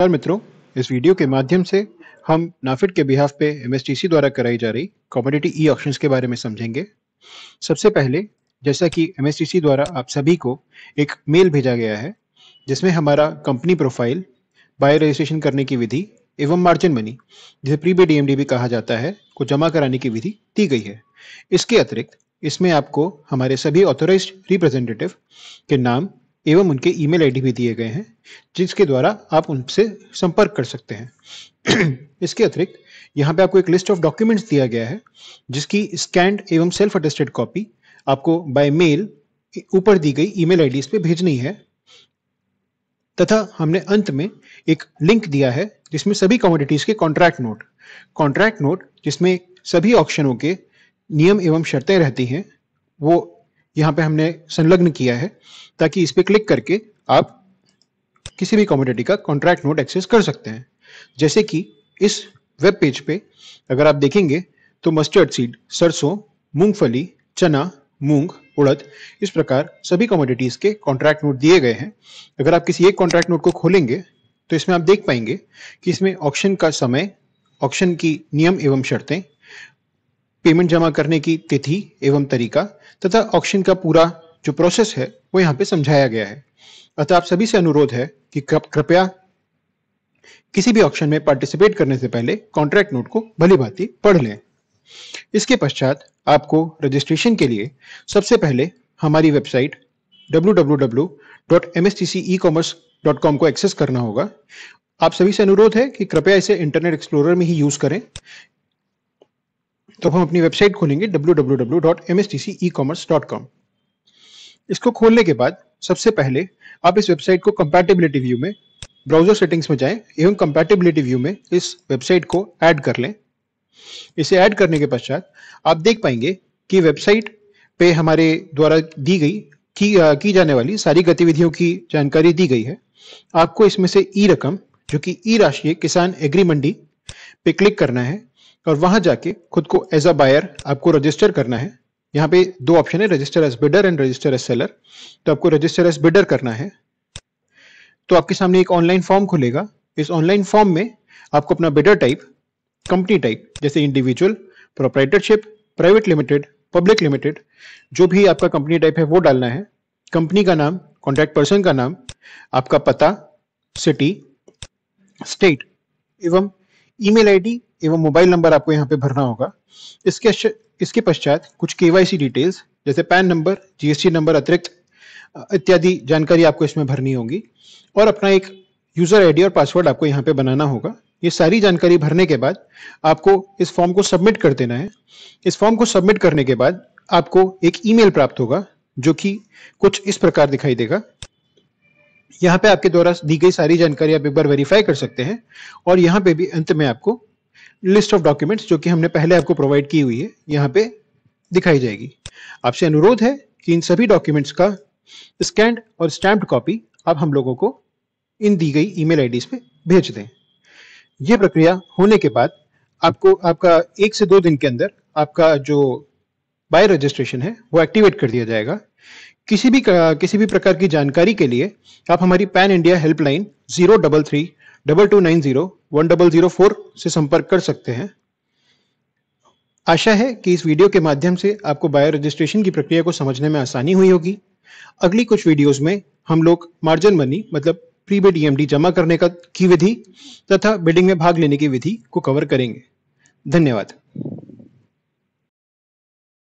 नमस्कार मित्रों इस वीडियो के माध्यम से हम नाफिड के बिहाफ पे एमएसटीसी द्वारा कराई जा रही कॉमोडिटी ई ऑप्शंस के बारे में समझेंगे सबसे पहले जैसा कि एमएसटीसी द्वारा आप सभी को एक मेल भेजा गया है जिसमें हमारा कंपनी प्रोफाइल बाय रजिस्ट्रेशन करने की विधि एवं मार्जिन मनी जिसे प्री बे डी भी कहा जाता है को जमा कराने की विधि दी गई है इसके अतिरिक्त इसमें आपको हमारे सभी ऑथोराइज रिप्रेजेंटेटिव के नाम एवं उनके ईमेल आईडी भी दिए गए हैं जिसके द्वारा आप उनसे संपर्क कर सकते हैं इसके अतिरिक्त यहाँ पे आपको एक लिस्ट ऑफ डॉक्यूमेंट्स दिया गया है जिसकी स्कैंड एवं सेल्फ अटेस्टेड कॉपी आपको बाय मेल ऊपर दी गई ईमेल आईडीज पे भेजनी है तथा हमने अंत में एक लिंक दिया है जिसमें सभी कमोडिटीज के कॉन्ट्रैक्ट नोट कॉन्ट्रैक्ट नोट जिसमें सभी ऑप्शनों के नियम एवं शर्तें रहती हैं वो यहाँ पे हमने संलग्न किया है ताकि इस पर क्लिक करके आप किसी भी कॉमोडिटी का कॉन्ट्रैक्ट नोट एक्सेस कर सकते हैं जैसे कि इस वेब पेज पे अगर आप देखेंगे तो मस्टर्ड सीड सरसों मूंगफली चना मूंग उड़द इस प्रकार सभी कॉमोडिटीज़ के कॉन्ट्रैक्ट नोट दिए गए हैं अगर आप किसी एक कॉन्ट्रैक्ट नोट को खोलेंगे तो इसमें आप देख पाएंगे कि इसमें ऑप्शन का समय ऑप्शन की नियम एवं शर्तें पेमेंट जमा करने की तिथि एवं तरीका तथा ऑक्शन का पूरा जो प्रोसेस है वो यहाँ पे समझाया गया है अतः आप सभी से अनुरोध है कि कृपया किसी भी ऑक्शन में पार्टिसिपेट करने से पहले कॉन्ट्रैक्ट नोट को भली भांति पढ़ लें इसके पश्चात आपको रजिस्ट्रेशन के लिए सबसे पहले हमारी वेबसाइट www.mstcecommerce.com को एक्सेस करना होगा आप सभी से अनुरोध है कि कृपया इसे इंटरनेट एक्सप्लोरर में ही यूज करें तो हम अपनी वेबसाइट खोलेंगे www.mstcecommerce.com इसको खोलने के बाद सबसे पहले आप इस वेबसाइट को कंपैटिबिलिटी व्यू में ब्राउजर सेटिंग्स में जाएं एवं कंपैटिबिलिटी व्यू में इस वेबसाइट को ऐड कर लें इसे ऐड करने के पश्चात आप देख पाएंगे कि वेबसाइट पे हमारे द्वारा दी गई की, आ, की जाने वाली सारी गतिविधियों की जानकारी दी गई है आपको इसमें से ई e रकम जो कि ई e राशि किसान एग्री मंडी पे क्लिक करना है और वहां जाके खुद को एज अ बायर आपको रजिस्टर करना है यहाँ पे दो ऑप्शन है register as bidder and register as seller तो आपको रजिस्टर एज बिडर करना है तो आपके सामने एक ऑनलाइन फॉर्म खुलेगा इस ऑनलाइन फॉर्म में आपको अपना बिडर टाइप कंपनी टाइप जैसे individual proprietorship private limited public limited जो भी आपका कंपनी टाइप है वो डालना है कंपनी का नाम कॉन्टैक्ट पर्सन का नाम आपका पता सिटी स्टेट एवं ईमेल आईडी एवं मोबाइल नंबर आपको यहाँ पे भरना होगा इसके इसके पश्चात कुछ केवाईसी डिटेल्स जैसे पैन नंबर जीएसटी नंबर अतिरिक्त इत्यादि जानकारी आपको इसमें भरनी होगी और अपना एक यूजर आईडी और पासवर्ड आपको यहाँ पे बनाना होगा ये सारी जानकारी भरने के बाद आपको इस फॉर्म को सबमिट कर देना है इस फॉर्म को सबमिट करने के बाद आपको एक ईमेल प्राप्त होगा जो कि कुछ इस प्रकार दिखाई देगा यहाँ पे आपके द्वारा दी गई सारी जानकारी आप एक बार वेरीफाई कर सकते हैं और यहाँ पे भी अंत में आपको लिस्ट ऑफ डॉक्यूमेंट्स जो कि हमने पहले आपको प्रोवाइड की हुई है यहाँ पे दिखाई जाएगी आपसे अनुरोध है कि इन सभी डॉक्यूमेंट्स का स्कैंड और स्टैम्प्ड कॉपी आप हम लोगों को इन दी गई ईमेल आईडीज पे भेज दें यह प्रक्रिया होने के बाद आपको आपका एक से दो दिन के अंदर आपका जो बाय रजिस्ट्रेशन है वो एक्टिवेट कर दिया जाएगा किसी भी किसी भी प्रकार की जानकारी के लिए आप हमारी pan India helpline zero double three double two nine zero one double zero four से संपर्क कर सकते हैं आशा है कि इस वीडियो के माध्यम से आपको बायो रजिस्ट्रेशन की प्रक्रिया को समझने में आसानी हुई होगी अगली कुछ वीडियोस में हम लोग मार्जिन मनी मतलब प्री बिड ईएमडी जमा करने का की विधि तथा बिल्डिंग में भाग लेने की विधि को कवर करेंगे धन्यवाद